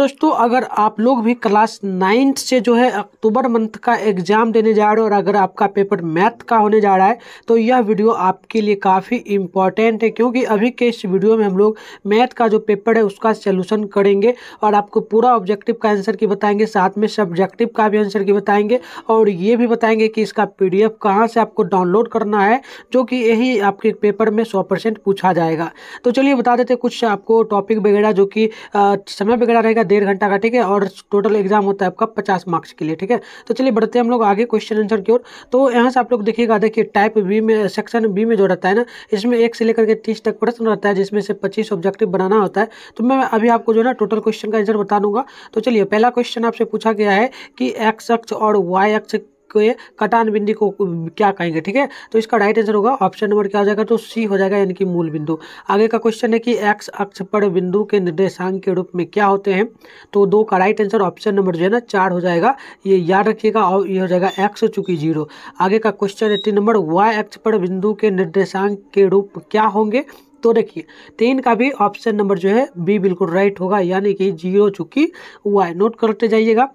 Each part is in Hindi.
दोस्तों अगर आप लोग भी क्लास नाइन्थ से जो है अक्टूबर मंथ का एग्ज़ाम देने जा रहे हो और अगर आपका पेपर मैथ का होने जा रहा है तो यह वीडियो आपके लिए काफ़ी इम्पॉर्टेंट है क्योंकि अभी के इस वीडियो में हम लोग मैथ का जो पेपर है उसका सोल्यूशन करेंगे और आपको पूरा ऑब्जेक्टिव का आंसर की बताएंगे साथ में सब्जेक्टिव का भी आंसर की बताएंगे और ये भी बताएंगे कि इसका पी डी कहाँ से आपको डाउनलोड करना है जो कि यही आपके पेपर में सौ पूछा जाएगा तो चलिए बता देते कुछ आपको टॉपिक वगैरह जो कि समय वगैरह रहेगा डेढ़ घंटा का ठीक है और टोटल एग्जाम होता है आपका पचास मार्क्स के लिए ठीक है तो चलिए बढ़ते हैं हम लोग आगे क्वेश्चन आंसर की ओर तो यहाँ से आप लोग देखिएगा देखिए टाइप बी में सेक्शन बी में जो रहता है ना इसमें एक से लेकर के तीस तक प्रश्न रहता है जिसमें से पच्चीस ऑब्जेक्टिव बनाना होता है तो मैं अभी आपको जो है ना टोटल क्वेश्चन का आंसर बता दूंगा तो चलिए पहला क्वेश्चन आपसे पूछा गया है कि एक्स अक्ष और वाई अक्ष के कटान बिंदी को क्या कहेंगे ठीक है तो इसका राइट आंसर होगा ऑप्शन नंबर क्या हो जाएगा तो सी हो जाएगा यानी कि मूल बिंदु आगे का क्वेश्चन है कि एक्स अक्ष पर बिंदु के निर्देशांक के रूप में क्या होते हैं तो दो का राइट आंसर ऑप्शन नंबर जो है ना चार हो जाएगा ये याद रखिएगा और ये हो जाएगा एक्स चूंकि जीरो आगे का क्वेश्चन है तीन नंबर वाई एक्स पर बिंदु के निर्देशांक के रूप क्या होंगे तो देखिए तीन का भी ऑप्शन नंबर जो है बी बिल्कुल राइट होगा यानी कि जीरो चूंकि वाई नोट करते जाइएगा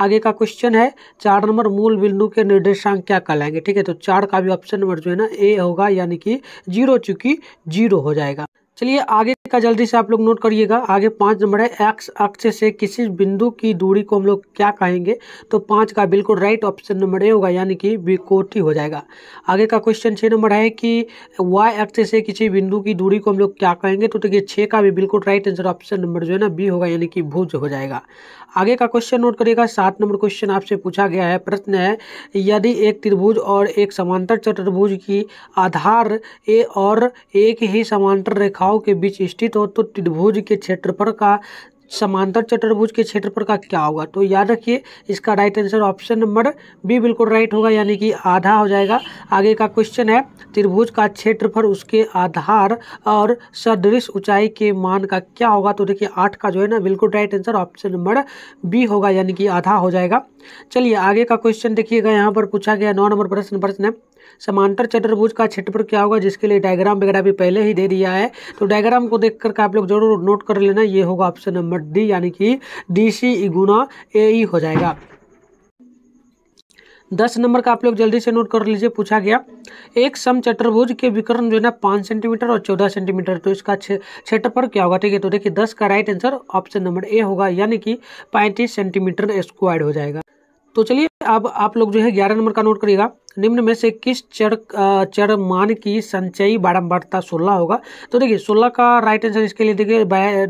आगे का क्वेश्चन है चार नंबर मूल बिंदु के निर्देशांक क्या कहलाएंगे ठीक है तो चार का भी ऑप्शन नंबर जो है ना ए होगा यानी कि जीरो चूंकि जीरो हो जाएगा चलिए आगे का जल्दी से आप लोग नोट करिएगा आगे पांच नंबर है एक्स अक्ष से किसी बिंदु की दूरी को हम लोग क्या कहेंगे तो पांच का बिल्कुल राइट ऑप्शन नंबर ए होगा यानी कि विकोटी हो जाएगा आगे का क्वेश्चन छः नंबर है कि वाई अक्ष से किसी बिंदु की दूरी को हम लोग क्या कहेंगे तो देखिए छः का भी बिल्कुल राइट आंसर ऑप्शन नंबर जो है ना बी होगा यानी कि भुज हो जाएगा आगे का क्वेश्चन नोट करिएगा सात नंबर क्वेश्चन आपसे पूछा गया है प्रश्न है यदि एक त्रिभुज और एक समांतर चतुर्भुज की आधार ए और एक ही समांतर रेखा रेखाओं के बीच स्थित हो तो त्रिभुज के क्षेत्रफल का समांतर चतुर्भुज के क्षेत्रफल का क्या होगा तो याद रखिए इसका right answer option number B बिल्कुल राइट होगा यानी कि आधा हो जाएगा आगे का क्वेश्चन है त्रिभुज का क्षेत्रफल उसके आधार और सदृश ऊंचाई के मान का क्या होगा तो देखिए आठ का जो है ना बिल्कुल right answer option number B होगा यानी कि आधा हो जाएगा चलिए आगे का क्वेश्चन देखिएगा यहाँ पर पूछा गया नौ नंबर प्रश्न प्रश्न है समांतर चतुर्भुज का क्षेत्रफल क्या होगा जिसके लिए डायग्राम वगैरह भी पहले ही दे दिया है तो डायग्राम को देख करके आप लोग जरूर नोट कर लेना ये होगा ऑप्शन नंबर डी यानी कि डी सी गुना ए e हो जाएगा दस नंबर का आप लोग जल्दी से नोट कर लीजिए पूछा गया एक सम चतुर्भुज के विकर्ण जो है ना पाँच सेंटीमीटर और चौदह सेंटीमीटर तो इसका क्षेत्रफल क्या होगा ठीक है तो देखिए दस का right answer option number A होगा यानी कि पैंतीस सेंटीमीटर स्क्वायर हो जाएगा तो चलिए अब आप लोग जो है ग्यारह नंबर का नोट करिएगा निम्न में से किस चर मान की संचयी बारंबारता सोलह होगा तो देखिए सोलह का राइट आंसर इसके लिए देखिए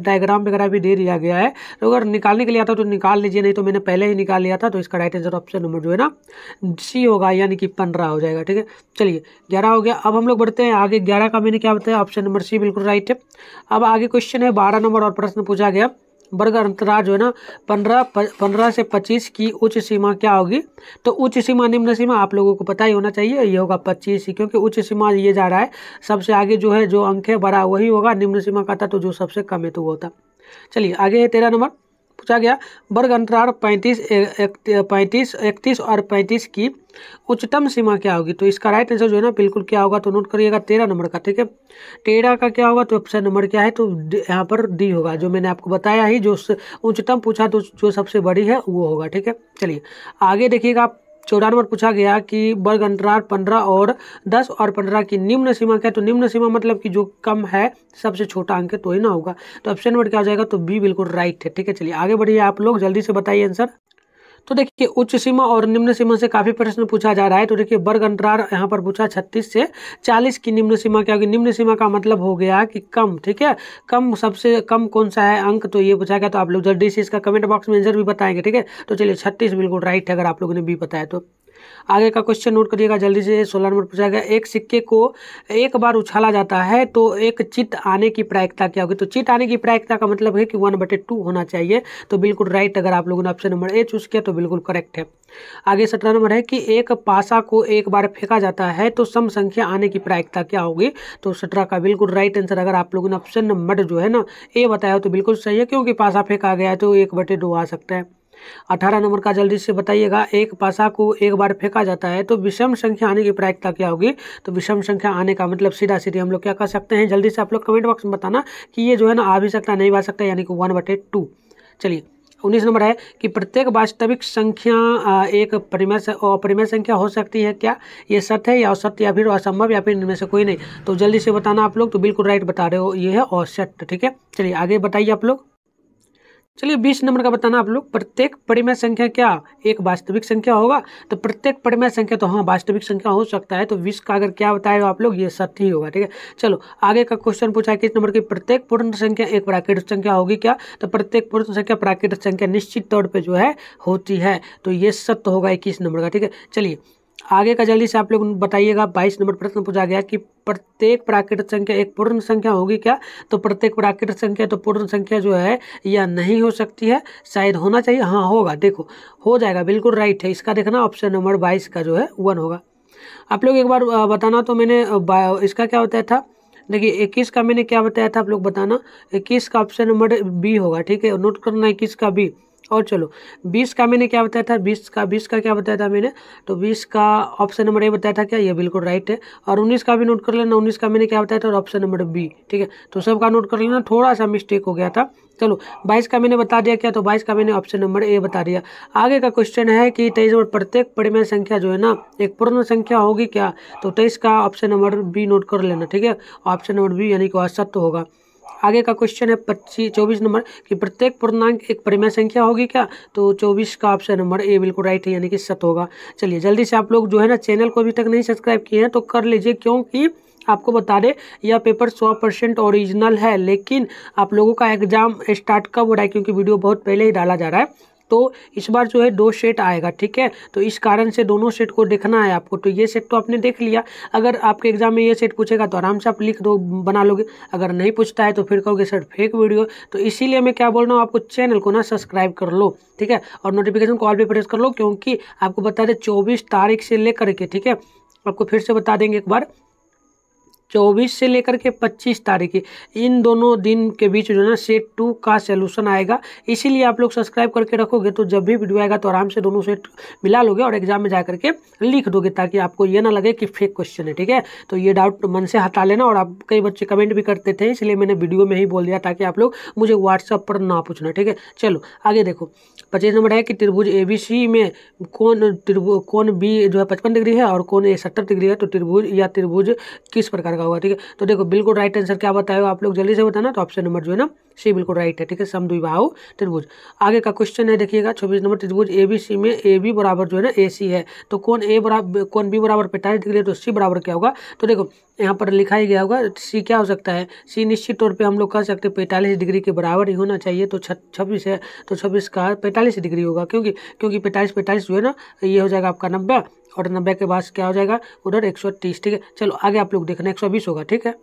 डायग्राम वगैरह भी दे दिया गया है तो अगर निकालने के लिए आता तो निकाल लीजिए नहीं तो मैंने पहले ही निकाल लिया था तो इसका राइट आंसर ऑप्शन नंबर जो है ना सी होगा यानी कि पंद्रह हो जाएगा ठीक है चलिए ग्यारह हो गया अब हम लोग बढ़ते हैं आगे ग्यारह का मैंने क्या बताया ऑप्शन नंबर सी बिल्कुल राइट है अब आगे क्वेश्चन है बारह नंबर और प्रश्न पूछा गया वर्ग अंतराल जो है ना पंद्रह पंद्रह से पच्चीस की उच्च सीमा क्या होगी तो उच्च सीमा निम्न सीमा आप लोगों को पता ही होना चाहिए ये होगा पच्चीस क्योंकि उच्च सीमा ये जा रहा है सबसे आगे जो है जो अंक है बड़ा वही होगा निम्न सीमा का था तो जो सबसे कम है तो वो होता चलिए आगे है तेरह नंबर पूछा गया वर्ग अंतराल पैंतीस पैंतीस इकतीस और पैंतीस की उच्चतम सीमा क्या होगी तो इसका राइट आंसर जो है ना बिल्कुल क्या होगा तो नोट करिएगा तेरह नंबर का ठीक है तेरह का क्या होगा तो ऑप्शन नंबर क्या है तो यहाँ पर डी होगा जो मैंने आपको बताया ही जो उच्चतम पूछा तो जो सबसे बड़ी है वो होगा ठीक है चलिए आगे देखिएगा आप चौदह नंबर पूछा गया कि वर्ग अंतराल पंद्रह और दस और पंद्रह की निम्न सीमा क्या है तो निम्न सीमा मतलब कि जो कम है सबसे छोटा अंक है तो ही ना होगा तो ऑप्शन नंबर क्या हो जाएगा तो बी बिल्कुल राइट है ठीक है चलिए आगे बढ़िए आप लोग जल्दी से बताइए आंसर तो देखिए उच्च सीमा और निम्न सीमा से काफ़ी प्रश्न पूछा जा रहा है तो देखिए वर्ग अंतराल यहाँ पर पूछा छत्तीस से चालीस की निम्न सीमा क्या होगी निम्न सीमा का मतलब हो गया कि कम ठीक है कम सबसे कम कौन सा है अंक तो ये पूछा गया तो आप लोग जल्दी से इसका कमेंट बॉक्स में आंसर भी बताएंगे ठीक है तो चलिए छत्तीस बिल्कुल राइट है अगर आप लोगों ने भी बताया तो आगे का क्वेश्चन नोट करिएगा जल्दी से सोलह नंबर पूछा गया एक सिक्के को एक बार उछाला जाता है तो एक चित आने की प्रायिकता क्या होगी तो चित आने की प्रायिकता का मतलब है कि वन बटे टू होना चाहिए तो बिल्कुल राइट अगर आप लोगों ने ऑप्शन नंबर ए चूज किया तो बिल्कुल करेक्ट है आगे सत्रह नंबर है कि एक पासा को एक बार फेंका जाता है तो सम संख्या आने की प्रायिकता क्या होगी तो सत्रह का बिल्कुल राइट आंसर अगर आप लोगों ने ऑप्शन नंबर जो है ना ए बताया तो बिल्कुल सही है क्योंकि पासा फेंका गया है तो एक बटे दो आ सकता है अठारह नंबर का जल्दी से बताइएगा एक पासा को एक बार फेंका जाता है तो विषम संख्या आने की प्रायिकता क्या होगी तो विषम संख्या आने का मतलब सीधा सीधे हम लोग क्या कर सकते हैं जल्दी से आप लोग कमेंट बॉक्स में बताना कि ये जो है ना आ भी सकता नहीं आ सकता यानी कि वन बटे टू चलिए उन्नीस नंबर है कि प्रत्येक वास्तविक संख्या एक परिमेय अपरिमेय संख्या हो सकती है क्या ये सत्य है या असत्य या फिर असंभव या फिर इनमें से कोई नहीं तो जल्दी से बताना आप लोग तो बिल्कुल राइट बता रहे हो ये है असत्य ठीक है चलिए आगे बताइए आप लोग चलिए बीस नंबर का बताना आप लोग प्रत्येक परिमेय संख्या क्या एक वास्तविक संख्या होगा तो प्रत्येक परिमेय संख्या तो हाँ वास्तविक संख्या हो सकता है तो बीस का अगर क्या बताए आप लोग ये सत्य ही होगा ठीक है चलो आगे का क्वेश्चन पूछा किस नंबर की प्रत्येक पूर्ण संख्या एक प्राकृतिक संख्या होगी क्या तो प्रत्येक पूर्ण संख्या प्राकृतिक संख्या निश्चित तौर पर जो है होती है तो ये सत्य होगा इक्कीस नंबर का ठीक है चलिए आगे का जल्दी से आप लोग बताइएगा बाईस नंबर प्रश्न पूछा गया कि प्रत्येक प्राकृत संख्या एक पूर्ण संख्या होगी क्या तो प्रत्येक प्राकृत संख्या तो पूर्ण संख्या जो है यह नहीं हो सकती है शायद होना चाहिए हाँ होगा देखो हो जाएगा बिल्कुल राइट है इसका देखना ऑप्शन नंबर बाईस का जो है वन होगा आप लोग एक बार बताना तो मैंने इसका क्या बताया था देखिए इक्कीस का मैंने क्या बताया था आप लोग बताना इक्कीस का ऑप्शन नंबर बी होगा ठीक है नोट करना इक्कीस का बी और चलो बीस का मैंने क्या बताया था बीस का बीस का क्या बताया था मैंने तो बीस का ऑप्शन नंबर ए बताया था क्या ये बिल्कुल राइट है और उन्नीस का भी नोट कर लेना उन्नीस का मैंने क्या बताया था और ऑप्शन नंबर बी ठीक है तो सबका नोट कर लेना थोड़ा सा मिस्टेक हो गया था चलो बाईस का मैंने बता दिया क्या तो बाईस का मैंने ऑप्शन नंबर ए बता दिया आगे का क्वेश्चन है कि तेईस नंबर प्रत्येक परिमेय संख्या जो है ना एक पूर्ण संख्या होगी क्या तो तेईस का ऑप्शन नंबर बी नोट कर लेना ठीक है ऑप्शन नंबर बी यानी कि असत्य होगा आगे का क्वेश्चन है पच्चीस चौबीस नंबर कि प्रत्येक पूर्णांक एक परिमेय संख्या होगी क्या तो चौबीस का ऑप्शन नंबर ए बिल्कुल राइट है यानी कि सत होगा चलिए जल्दी से आप लोग जो है ना चैनल को अभी तक नहीं सब्सक्राइब किए हैं तो कर लीजिए क्योंकि आपको बता दें यह पेपर सौ परसेंट ओरिजिनल है लेकिन आप लोगों का एग्जाम स्टार्ट कब हो रहा है क्योंकि वीडियो बहुत पहले ही डाला जा रहा है तो इस बार जो है दो सेट आएगा ठीक है तो इस कारण से दोनों सेट को देखना है आपको तो ये सेट तो आपने देख लिया अगर आपके एग्जाम में ये सेट पूछेगा तो आराम से आप लिख दो बना लोगे अगर नहीं पूछता है तो फिर कहोगे सर फेक वीडियो तो इसीलिए मैं क्या बोल रहा हूँ आपको चैनल को ना सब्सक्राइब कर लो ठीक है और नोटिफिकेशन कॉल भी प्रेस कर लो क्योंकि आपको बता दें चौबीस तारीख से लेकर के ठीक है आपको फिर से बता देंगे एक बार चौबीस से लेकर के पच्चीस तारीख इन दोनों दिन के बीच जो है ना सेट टू का सोल्यूशन आएगा इसीलिए आप लोग सब्सक्राइब करके रखोगे तो जब भी वीडियो आएगा तो आराम से दोनों सेट मिला लोगे और एग्जाम में जा करके लिख दोगे ताकि आपको ये ना लगे कि फेक क्वेश्चन है ठीक है तो ये डाउट मन से हटा लेना और आप कई बच्चे कमेंट भी करते थे इसलिए मैंने वीडियो में ही बोल दिया ताकि आप लोग मुझे व्हाट्सअप पर ना पूछना ठीक है चलो आगे देखो पच्चीस नंबर है कि त्रिभुज ए बी सी में कौन त्रिभुज कौन बी जो है पचपन डिग्री है और कौन ए सत्तर डिग्री है तो त्रिभुज या त्रिभुज किस प्रकार का होगा ठीक है तो देखो बिल्कुल राइट आंसर क्या बताए आप लोग जल्दी से बताना तो ऑप्शन नंबर जो है ना सी बिल्कुल राइट है ठीक है सम समद्विबाहु त्रिभुज आगे का क्वेश्चन है देखिएगा छब्बीस नंबर त्रिभुज ए बी सी में ए बी बराबर जो है ना ए सी है तो कौन ए बराबर कौन बी बराबर पैंतालीस डिग्री तो सी बराबर क्या होगा तो देखो यहाँ पर लिखा ही गया होगा सी क्या हो सकता है सी निश्चित तौर पर हम लोग कह सकते हैं पैंतालीस डिग्री के बराबर ही होना चाहिए तो छब्बीस है तो छब्बीस का पैंतालीस डिग्री होगा क्योंकि क्योंकि पैंतालीस पैंतालीस जो है ना ये हो जाएगा आपका नब्बे और नब्बे के बाद क्या हो जाएगा उधर एक सौ तीस ठीक है चलो आगे आप लोग देखना एक सौ बीस होगा ठीक है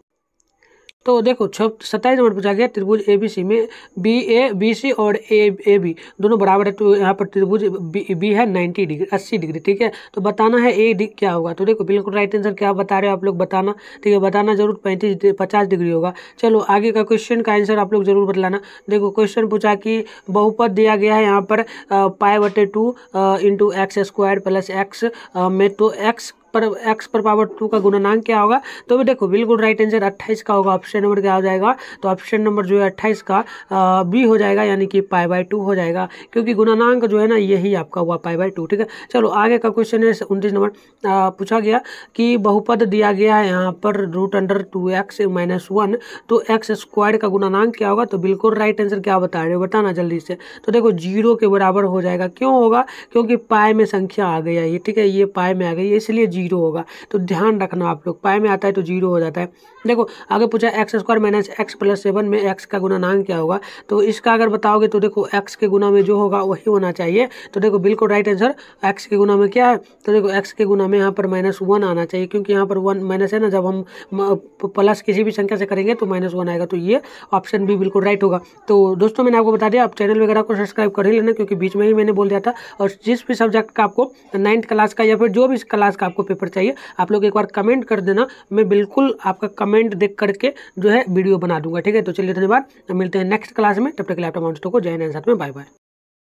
तो देखो सत्ताईस नंबर पूछा गया त्रिभुज ए बी सी में बी ए बी सी और ए ए बी दोनों बराबर है तो यहाँ पर त्रिभुज बी, बी है नाइन्टी डिग्री अस्सी डिग्री ठीक है तो बताना है ए डी क्या होगा तो देखो बिल्कुल राइट आंसर क्या बता रहे हो आप लोग बताना ठीक है बताना जरूर पैंतीस पचास डिग्री होगा चलो आगे का क्वेश्चन का आंसर आप लोग जरूर बतलाना देखो क्वेश्चन पूछा कि बहुपद दिया गया है यहाँ पर पाए बटे two into X square plus X में तो एक्स पर एक्स पर पावर टू का गुणनांक क्या होगा तो भी देखो बिल्कुल राइट आंसर अट्ठाईस का होगा ऑप्शन नंबर क्या हो जाएगा तो ऑप्शन नंबर जो है अट्ठाईस का बी हो जाएगा यानी कि पाई बाई टू हो जाएगा क्योंकि गुणनांक जो है ना यही आपका हुआ पाई बाई टू ठीक है चलो आगे का क्वेश्चन है उनतीस नंबर पूछा गया कि बहुपद दिया गया है यहाँ पर root under two X minus one तो एक्स स्क्वायर का गुणानांक क्या होगा तो बिल्कुल राइट आंसर क्या बता रहे हो बताना जल्दी से तो देखो जीरो के बराबर हो जाएगा क्यों होगा क्योंकि पाए में संख्या आ गया ये ठीक है ये पाए में आ गई इसलिए जीरो जीरो होगा तो ध्यान रखना आप लोग पाए में आता है तो जीरो हो जाता है देखो आगे पूछा X square minus X plus seven में एक्स का गुणानांक क्या होगा तो इसका अगर बताओगे तो देखो एक्स के गुना में जो होगा वही होना चाहिए तो देखो बिल्कुल राइट आंसर एक्स के गुना में क्या है तो देखो एक्स के गुना में यहाँ पर माइनस वन आना चाहिए क्योंकि यहाँ पर वन माइनस है ना जब हम प्लस किसी भी संख्या से करेंगे तो माइनस वन आएगा तो ये ऑप्शन भी बिल्कुल राइट होगा तो दोस्तों मैंने आपको बता दिया आप चैनल वगैरह को सब्सक्राइब कर ही लेना क्योंकि बीच में ही मैंने बोल दिया था और जिस भी सब्जेक्ट का आपको नाइन्थ क्लास का या फिर जो भी क्लास का आपको पेपर चाहिए आप लोग एक बार कमेंट कर देना मैं बिल्कुल आपका कमेंट देख करके जो है वीडियो बना दूंगा ठीक है तो चलिए धन्यवाद मिलते हैं नेक्स्ट क्लास में तब तक लैपटॉप को जय हिंद साथ में बाय बाय